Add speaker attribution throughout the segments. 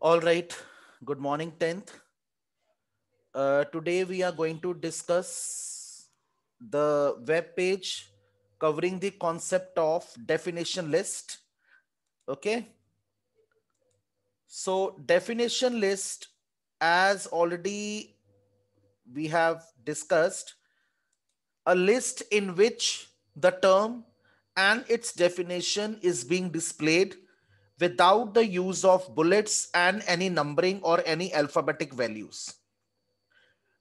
Speaker 1: All right, good morning 10th. Uh, today we are going to discuss the web page covering the concept of definition list. Okay. So definition list as already we have discussed a list in which the term and its definition is being displayed without the use of bullets and any numbering or any alphabetic values.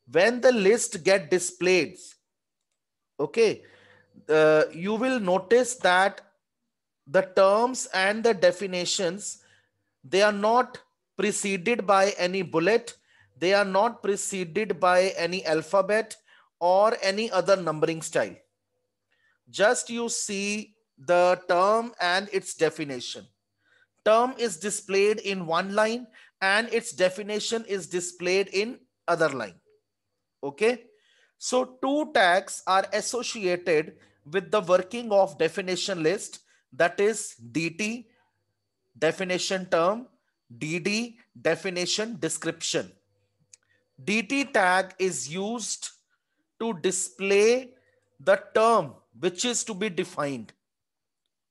Speaker 1: When the list get displayed, okay, uh, you will notice that the terms and the definitions, they are not preceded by any bullet. They are not preceded by any alphabet or any other numbering style. Just you see the term and its definition term is displayed in one line and its definition is displayed in other line. Okay. So two tags are associated with the working of definition list that is DT definition term, DD definition description. DT tag is used to display the term which is to be defined.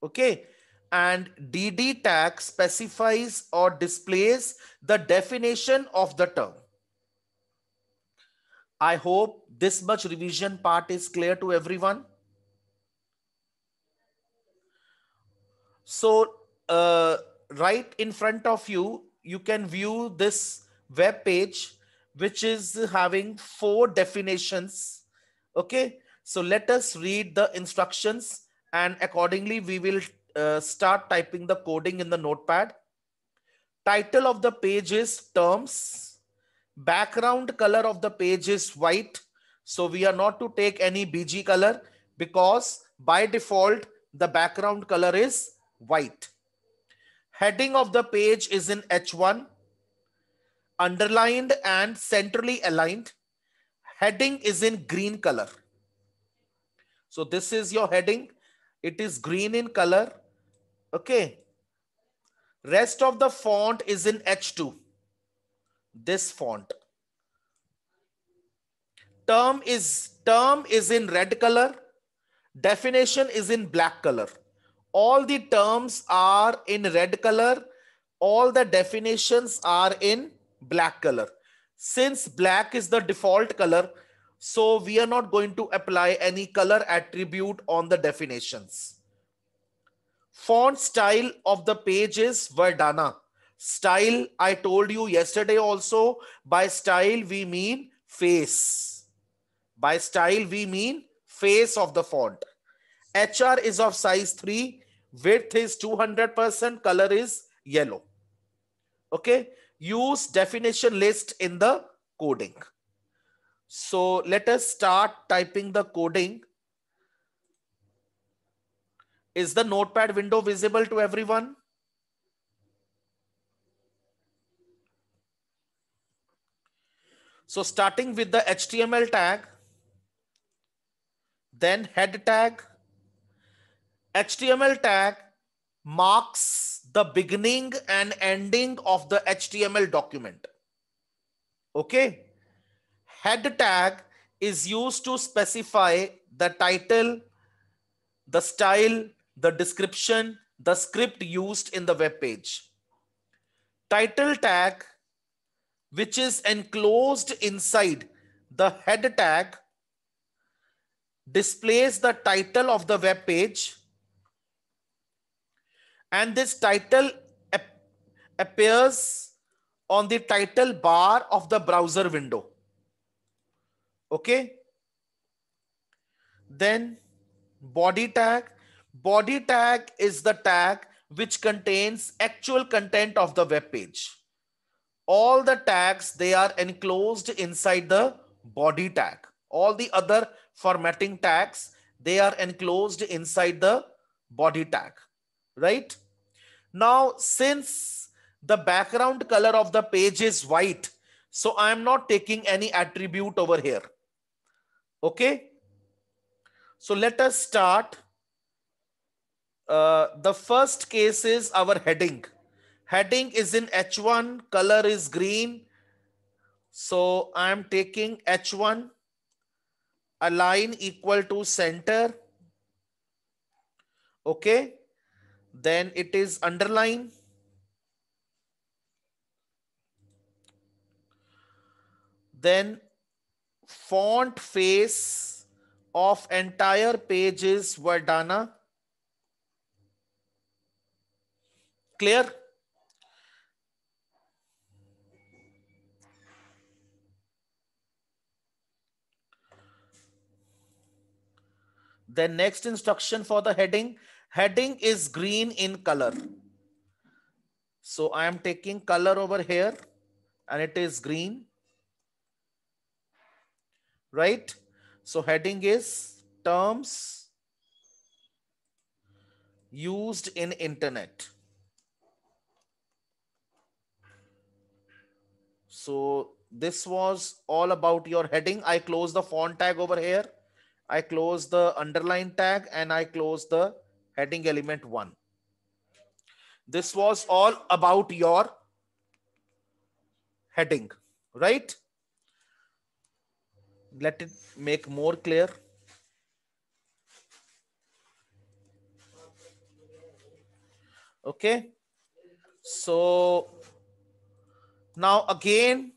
Speaker 1: Okay and DD tag specifies or displays the definition of the term. I hope this much revision part is clear to everyone. So uh, right in front of you, you can view this web page, which is having four definitions. Okay, so let us read the instructions and accordingly we will uh, start typing the coding in the notepad. Title of the page is terms. Background color of the page is white. So we are not to take any BG color because by default, the background color is white. Heading of the page is in H1. Underlined and centrally aligned. Heading is in green color. So this is your heading. It is green in color Okay. Rest of the font is in H2. This font. Term is term is in red color. Definition is in black color. All the terms are in red color. All the definitions are in black color. Since black is the default color, so we are not going to apply any color attribute on the definitions. Font style of the page is Verdana. Style, I told you yesterday also, by style we mean face. By style we mean face of the font. HR is of size 3, width is 200%, color is yellow. Okay, use definition list in the coding. So let us start typing the coding is the notepad window visible to everyone? So starting with the HTML tag, then head tag, HTML tag marks the beginning and ending of the HTML document. Okay. Head tag is used to specify the title, the style, the description, the script used in the web page. Title tag, which is enclosed inside the head tag, displays the title of the web page. And this title ap appears on the title bar of the browser window. Okay. Then body tag Body tag is the tag which contains actual content of the web page. All the tags, they are enclosed inside the body tag. All the other formatting tags, they are enclosed inside the body tag, right? Now, since the background color of the page is white, so I am not taking any attribute over here. Okay. So let us start uh, the first case is our heading. Heading is in H1, color is green. So I'm taking H1, align equal to center. Okay. Then it is underline. Then font face of entire page is Verdana. Clear? Then next instruction for the heading. Heading is green in color. So I am taking color over here and it is green. Right? So heading is terms used in internet. So this was all about your heading. I close the font tag over here. I close the underline tag and I close the heading element one. This was all about your heading, right? Let it make more clear. Okay. So now again,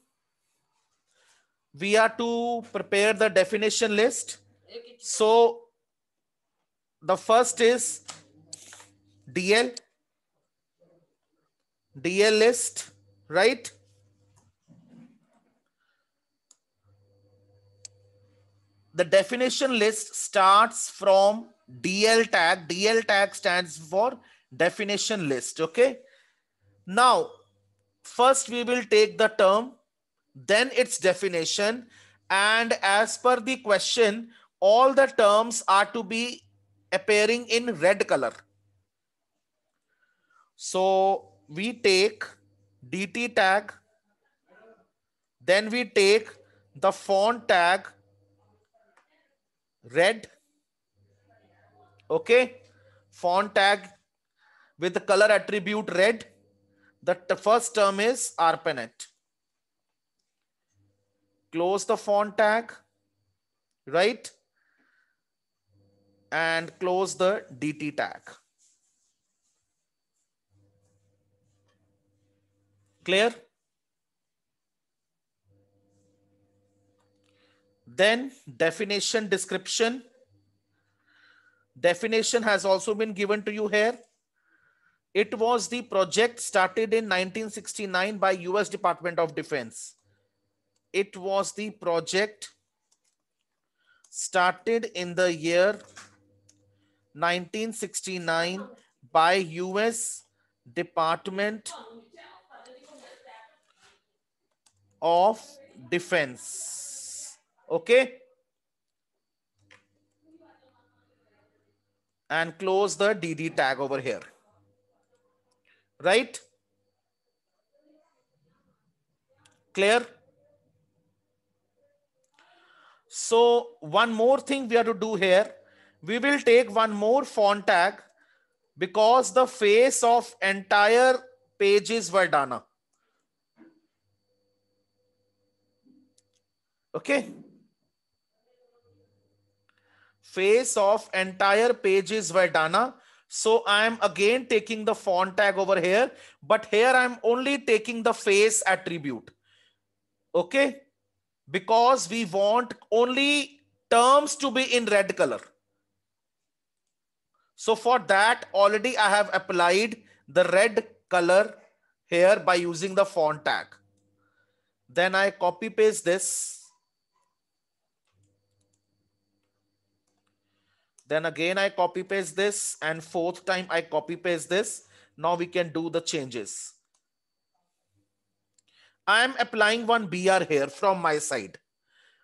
Speaker 1: we are to prepare the definition list. So the first is DL, DL list, right? The definition list starts from DL tag. DL tag stands for definition list, okay? Now, first we will take the term, then its definition. And as per the question, all the terms are to be appearing in red color. So we take DT tag, then we take the font tag red, okay, font tag with the color attribute red that the first term is ARPANET. Close the font tag, right? And close the DT tag. Clear? Then definition description. Definition has also been given to you here it was the project started in 1969 by US Department of Defense. It was the project started in the year 1969 by US Department of Defense. Okay. And close the DD tag over here. Right? Clear? So one more thing we have to do here. We will take one more font tag because the face of entire page is Verdana. Okay. Face of entire page is Verdana so I'm again taking the font tag over here, but here I'm only taking the face attribute. Okay. Because we want only terms to be in red color. So for that already I have applied the red color here by using the font tag. Then I copy paste this Then again, I copy paste this and fourth time I copy paste this. Now we can do the changes. I am applying one BR here from my side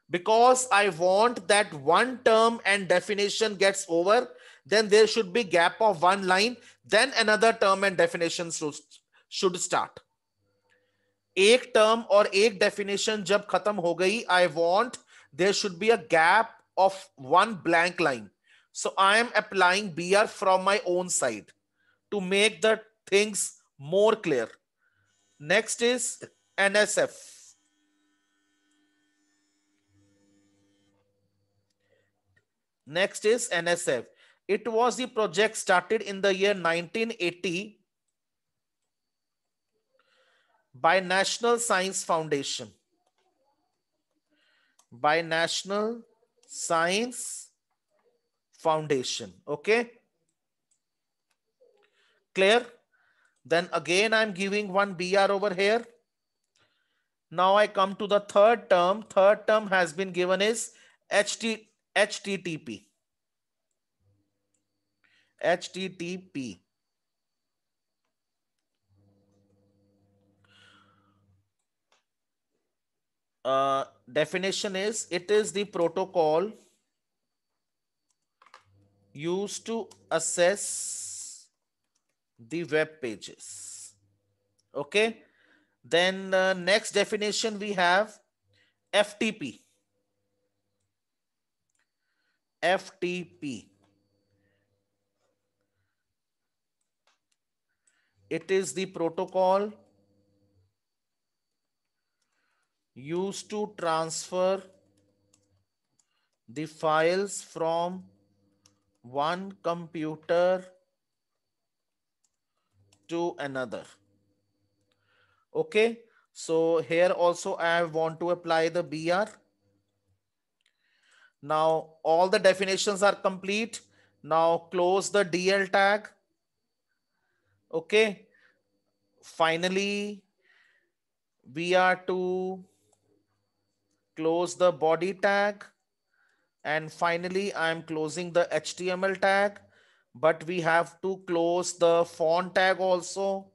Speaker 1: because I want that one term and definition gets over. Then there should be gap of one line. Then another term and definition should start. एक term or एक definition, जब खत्म हो गई I want there should be a gap of one blank line. So I am applying BR from my own side to make the things more clear. Next is NSF. Next is NSF. It was the project started in the year 1980 by National Science Foundation. By National Science foundation. Okay. Clear? Then again, I'm giving one BR over here. Now I come to the third term. Third term has been given is HT, HTTP. HTTP. Uh, definition is it is the protocol used to assess the web pages. Okay. Then uh, next definition we have FTP. FTP. It is the protocol used to transfer the files from one computer to another. Okay, so here also I want to apply the BR. Now all the definitions are complete. Now close the DL tag. Okay, finally we are to close the body tag and finally, I'm closing the HTML tag, but we have to close the font tag also.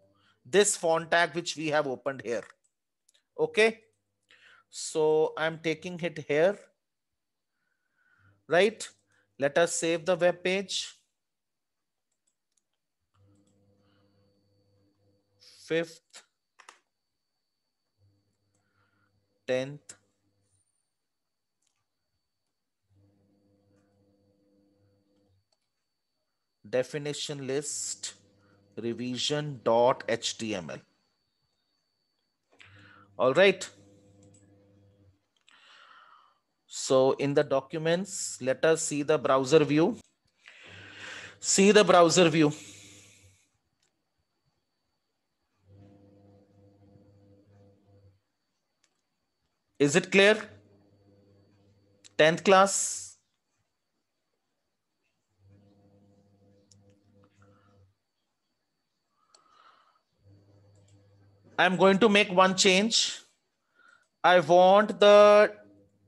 Speaker 1: This font tag, which we have opened here. Okay. So I'm taking it here. Right. Let us save the web page. Fifth, tenth, definition list revision.html. All right. So in the documents, let us see the browser view. See the browser view. Is it clear? 10th class. I'm going to make one change. I want the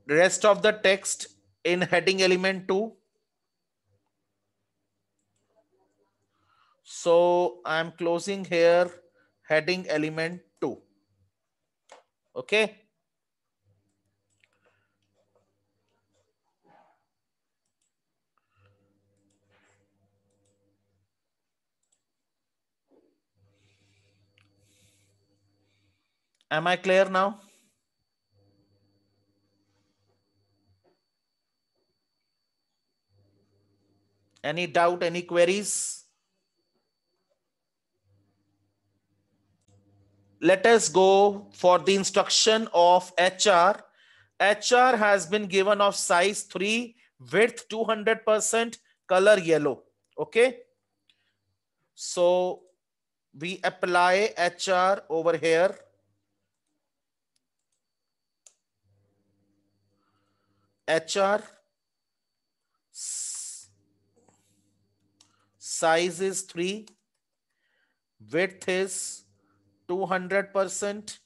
Speaker 1: rest of the text in heading element 2. So I'm closing here heading element 2. Okay. Am I clear now? Any doubt, any queries? Let us go for the instruction of HR. HR has been given of size 3, width 200%, color yellow. Okay. So we apply HR over here. HR size is 3 width is 200%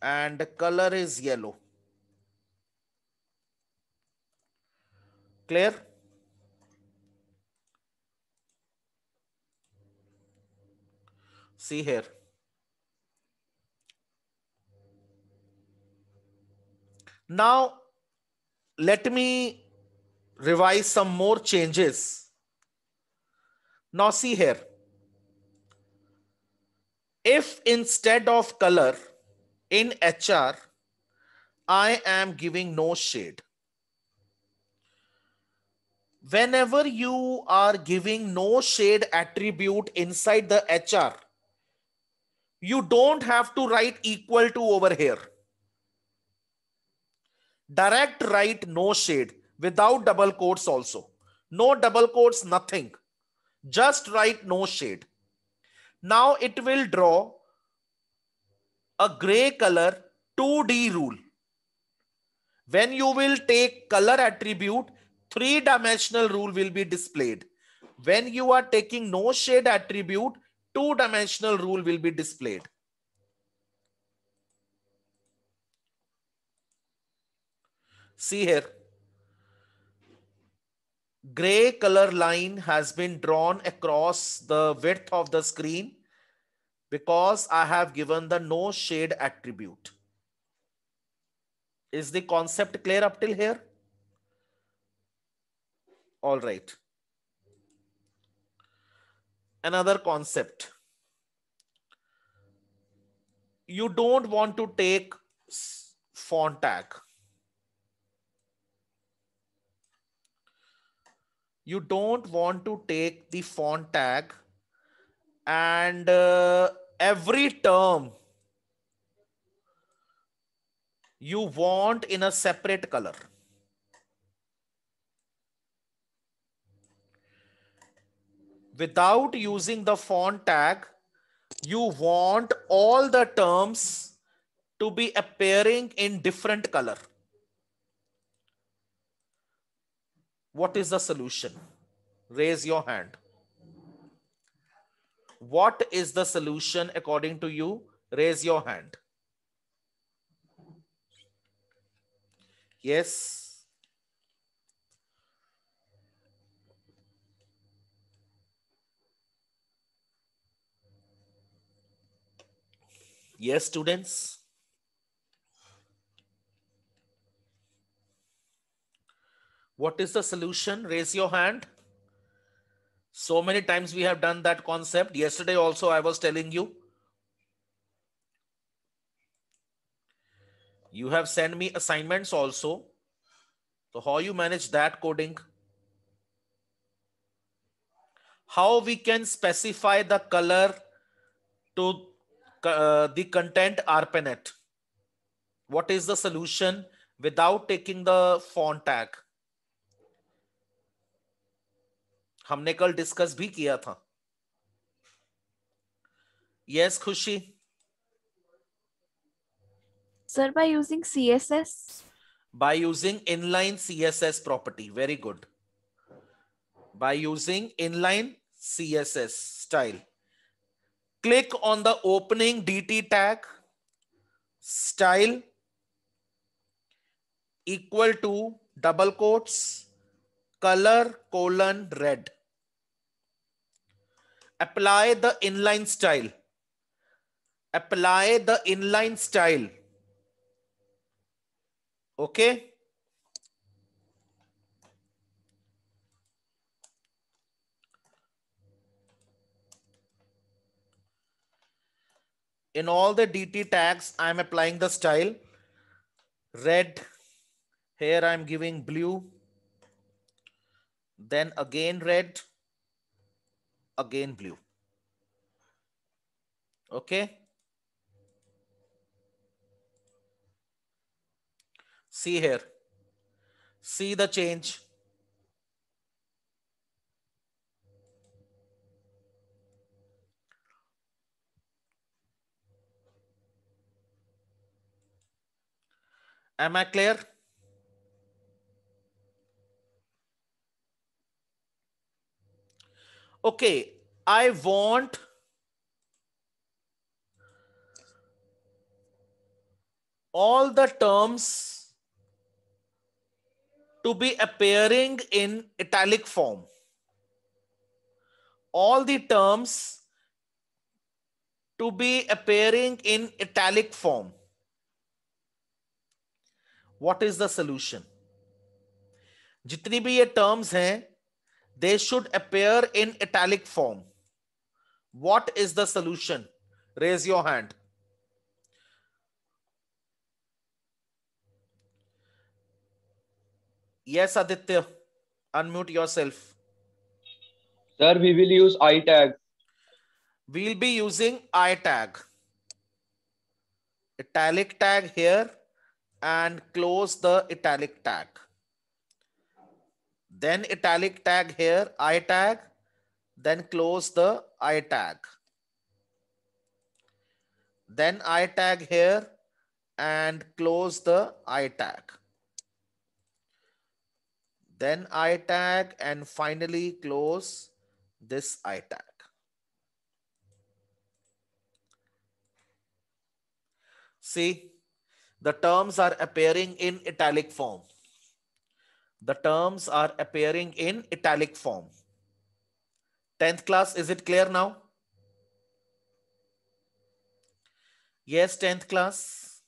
Speaker 1: and color is yellow clear see here Now, let me revise some more changes. Now see here. If instead of color in HR, I am giving no shade. Whenever you are giving no shade attribute inside the HR, you don't have to write equal to over here direct right no shade without double quotes also no double quotes nothing just write no shade now it will draw a gray color 2d rule when you will take color attribute three dimensional rule will be displayed when you are taking no shade attribute two dimensional rule will be displayed See here. Gray color line has been drawn across the width of the screen because I have given the no shade attribute. Is the concept clear up till here? All right. Another concept. You don't want to take font tag. you don't want to take the font tag and uh, every term you want in a separate color. Without using the font tag, you want all the terms to be appearing in different color. What is the solution? Raise your hand. What is the solution according to you? Raise your hand. Yes. Yes, students. What is the solution? Raise your hand. So many times we have done that concept. Yesterday also I was telling you. You have sent me assignments also. So how you manage that coding? How we can specify the color to uh, the content ARPANET? What is the solution without taking the font tag? हमने कल discuss भी किया था yes Khushi sir by using CSS by using inline CSS property very good by using inline CSS style click on the opening DT tag style equal to double quotes color colon red. Apply the inline style. Apply the inline style. Okay. in all the DT tags, I'm applying the style. Red, here I'm giving blue then again red, again blue. Okay. See here. See the change. Am I clear? okay, I want all the terms to be appearing in italic form. All the terms to be appearing in italic form. What is the solution? Jitni भी terms hain. They should appear in italic form. What is the solution? Raise your hand. Yes, Aditya, unmute yourself. Sir, we will use I tag. We'll be using I tag. Italic tag here and close the italic tag then italic tag here, I tag, then close the I tag. Then I tag here and close the I tag. Then I tag and finally close this I tag. See, the terms are appearing in italic form the terms are appearing in italic form. 10th class, is it clear now? Yes, 10th class.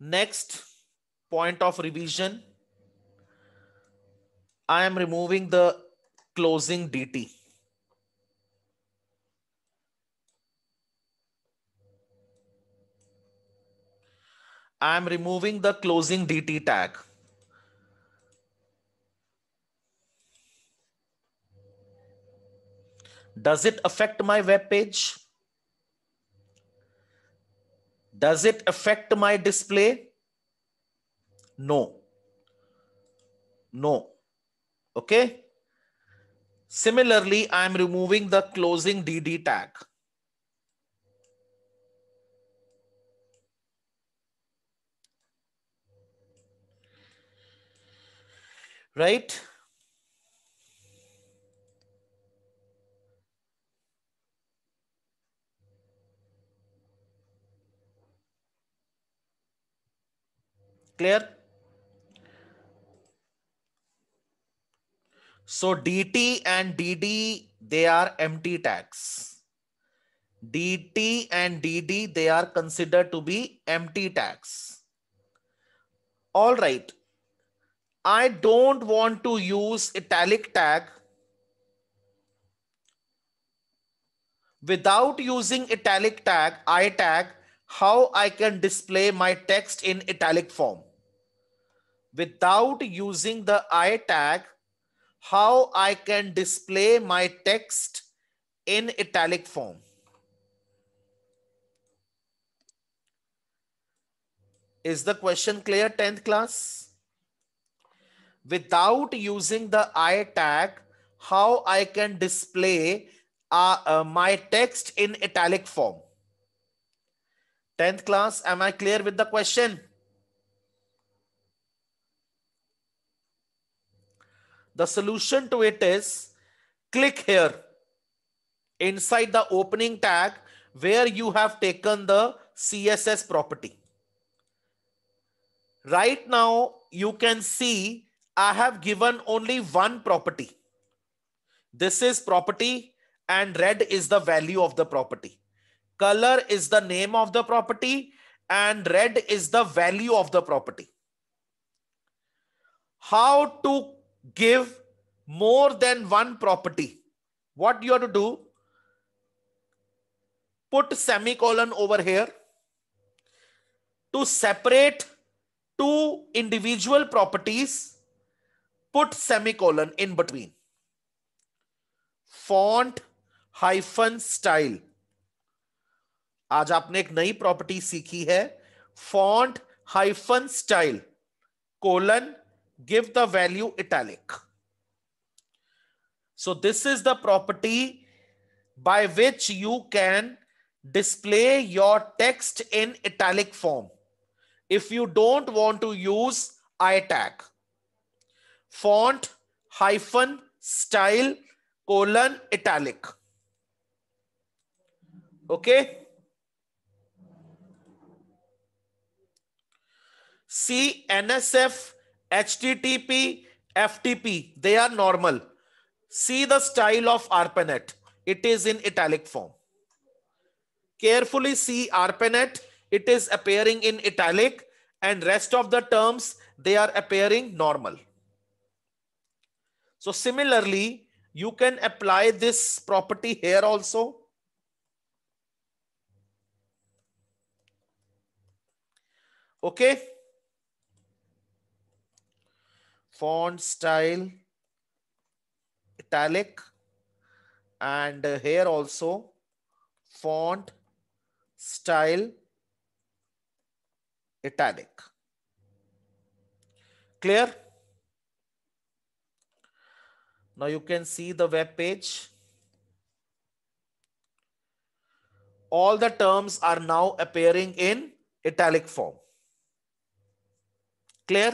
Speaker 1: Next point of revision. I am removing the closing DT. I'm removing the closing DT tag. Does it affect my web page? Does it affect my display? No. No. Okay. Similarly, I'm removing the closing DD tag. right? Clear? So DT and DD, they are empty tags. DT and DD, they are considered to be empty tags. All right. I don't want to use italic tag without using italic tag, I tag, how I can display my text in italic form. Without using the I tag, how I can display my text in italic form. Is the question clear 10th class? without using the I tag, how I can display uh, uh, my text in italic form. 10th class, am I clear with the question? The solution to it is click here inside the opening tag where you have taken the CSS property. Right now, you can see I have given only one property. This is property and red is the value of the property. Color is the name of the property and red is the value of the property. How to give more than one property? What you have to do? Put semicolon over here to separate two individual properties put semicolon in between. Font hyphen style. आज आपने एक नई property सीखी है font hyphen style give the value italic. So this is the property by which you can display your text in italic form if you don't want to use i tag font hyphen style colon italic okay see nsf http ftp they are normal see the style of arpanet it is in italic form carefully see arpanet it is appearing in italic and rest of the terms they are appearing normal so similarly, you can apply this property here also. Okay. Font style italic and here also font style italic. Clear? Now you can see the web page. All the terms are now appearing in italic form. Clear?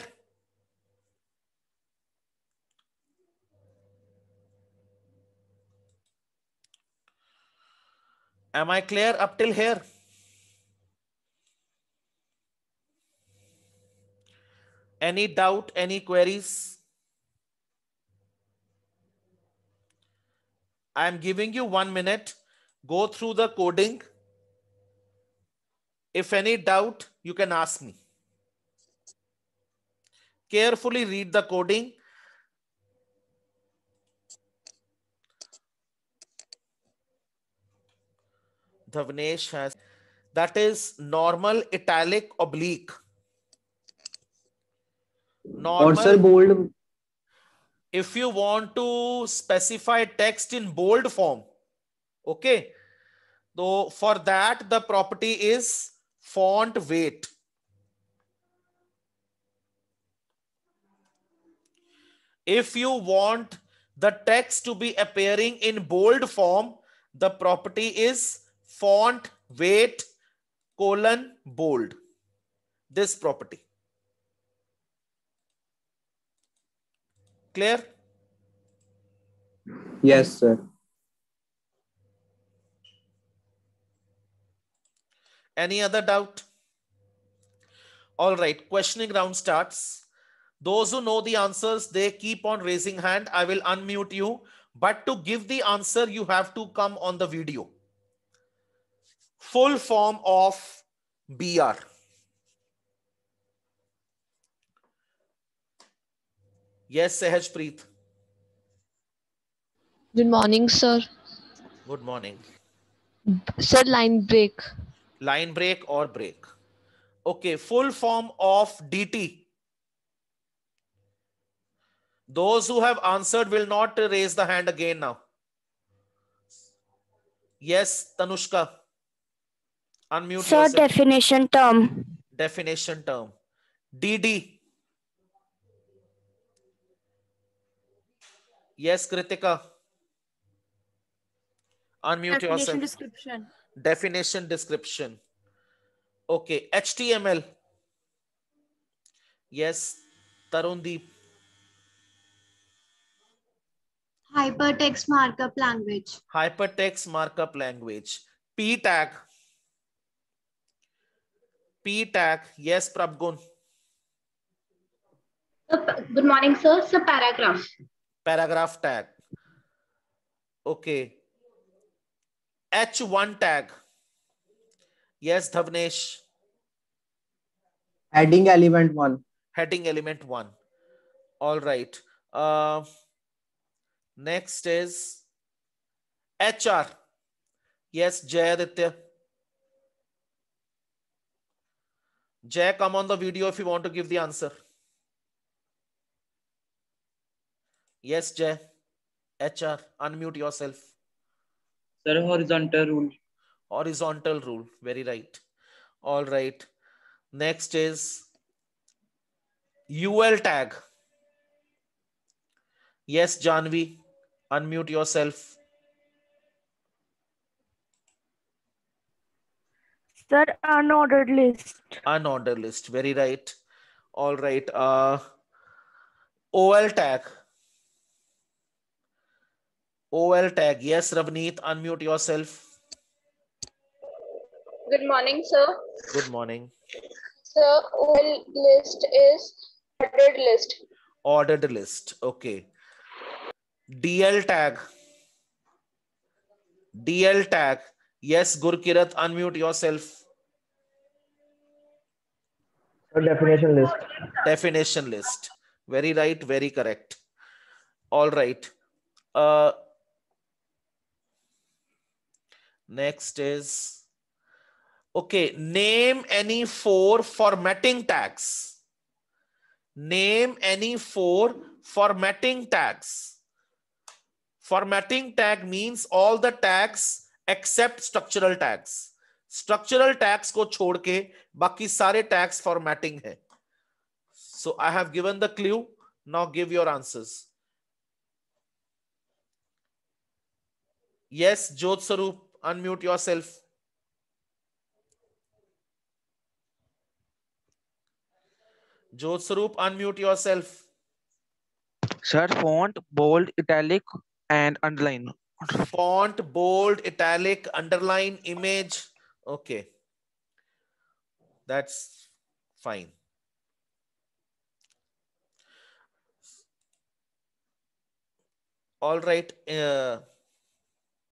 Speaker 1: Am I clear up till here? Any doubt, any queries? I'm giving you one minute. Go through the coding. If any doubt, you can ask me. Carefully read the coding. Dhavnesh has, that is normal italic oblique. Normal, or sir bold if you want to specify text in bold form, okay, so for that the property is font weight. If you want the text to be appearing in bold form, the property is font weight colon bold. This property. Clear? Yes, sir. Any other doubt? All right, questioning round starts. Those who know the answers, they keep on raising hand. I will unmute you. But to give the answer, you have to come on the video. Full form of BR. Yes, Sahajpreet. Good morning, sir. Good morning. Sir, line break. Line break or break. Okay, full form of DT. Those who have answered will not raise the hand again now. Yes, Tanushka. Unmute Sir, yourself. definition term. Definition term. DD. Yes, Kritika. Unmute Definition yourself. Description. Definition description. Okay, HTML. Yes, Tarundeep. Hypertext markup language. Hypertext markup language. P tag. P tag. Yes, Prabgun. Good morning, sir. So paragraph. paragraph tag. Okay. H1 tag. Yes, Dhavnesh. Heading element one. Heading element one. All right. Uh, next is HR. Yes, Jay. Jay, come on the video if you want to give the answer. Yes, Jeff. HR, unmute yourself. Sir, horizontal rule. Horizontal rule. Very right. All right. Next is UL tag. Yes, Janvi, unmute yourself. Sir, unordered list. Unordered list. Very right. All right. Uh, OL tag. OL tag. Yes, Ravneet, unmute yourself. Good morning, sir. Good morning. Sir, OL list is ordered list. Ordered list. Okay. DL tag. DL tag. Yes, Gurkirat, unmute yourself. A definition list. Definition list. Very right, very correct. All right. Uh, Next is, okay, name any four formatting tags. Name any four formatting tags. Formatting tag means all the tags except structural tags. Structural tags ko छोड़ के बाकी tags formatting hai. So I have given the clue. Now give your answers. Yes, Jodh Sarup unmute yourself. Jyotswarup, unmute yourself. Sir, font, bold, italic, and underline. Font, bold, italic, underline, image. Okay. That's fine. All right. Uh,